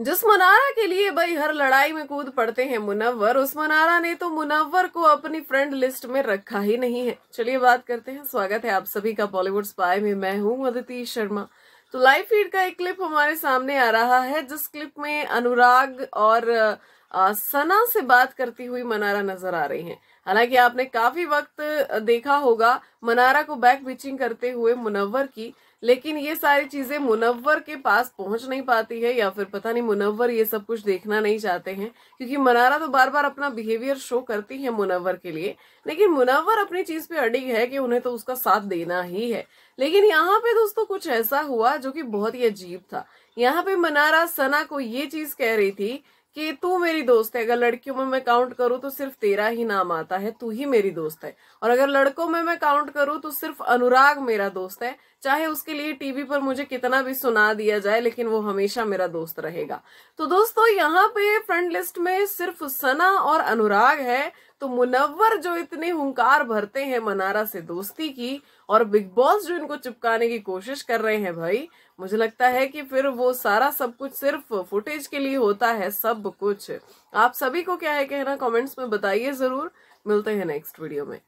मुनारा के लिए भाई हर लड़ाई में कूद पड़ते हैं मुनव्वर मुनारा ने तो मुनव्वर को अपनी फ्रेंड लिस्ट में रखा ही नहीं है चलिए बात करते हैं स्वागत है आप सभी का बॉलीवुड स्पाई में मैं हूं अदिति शर्मा तो लाइव फीड का एक क्लिप हमारे सामने आ रहा है जिस क्लिप में अनुराग और सना से बात करती हुई मनारा नजर आ रही हैं हालांकि आपने काफी वक्त देखा होगा मनारा को बैक पिचिंग करते हुए मुनव्वर की लेकिन ये सारी चीजें मुनव्वर के पास पहुंच नहीं पाती है या फिर पता नहीं मुनव्वर ये सब कुछ देखना नहीं चाहते हैं क्योंकि मनारा तो बार बार अपना बिहेवियर शो करती है मुनव्वर के लिए लेकिन मुनव्वर अपनी चीज पे अड़ी है कि उन्हें तो उसका साथ देना ही है लेकिन यहाँ पे दोस्तों कुछ ऐसा हुआ जो कि बहुत ही अजीब था यहाँ पे मनारा सना को ये चीज कह रही थी कि तू मेरी दोस्त है अगर लड़कियों में मैं काउंट करूं तो सिर्फ तेरा ही नाम आता है तू ही मेरी दोस्त है और अगर लड़कों में मैं काउंट करूँ तो सिर्फ अनुराग मेरा दोस्त है चाहे उसके लिए टीवी पर मुझे कितना भी सुना दिया जाए लेकिन वो हमेशा मेरा दोस्त रहेगा तो दोस्तों यहाँ पे फ्रेंड लिस्ट में सिर्फ सना और अनुराग है तो मुनव्वर जो इतने हुंकार भरते हैं मनारा से दोस्ती की और बिग बॉस जो इनको चिपकाने की कोशिश कर रहे हैं भाई मुझे लगता है कि फिर वो सारा सब कुछ सिर्फ फुटेज के लिए होता है सब कुछ आप सभी को क्या है कहना कमेंट्स में बताइए जरूर मिलते हैं नेक्स्ट वीडियो में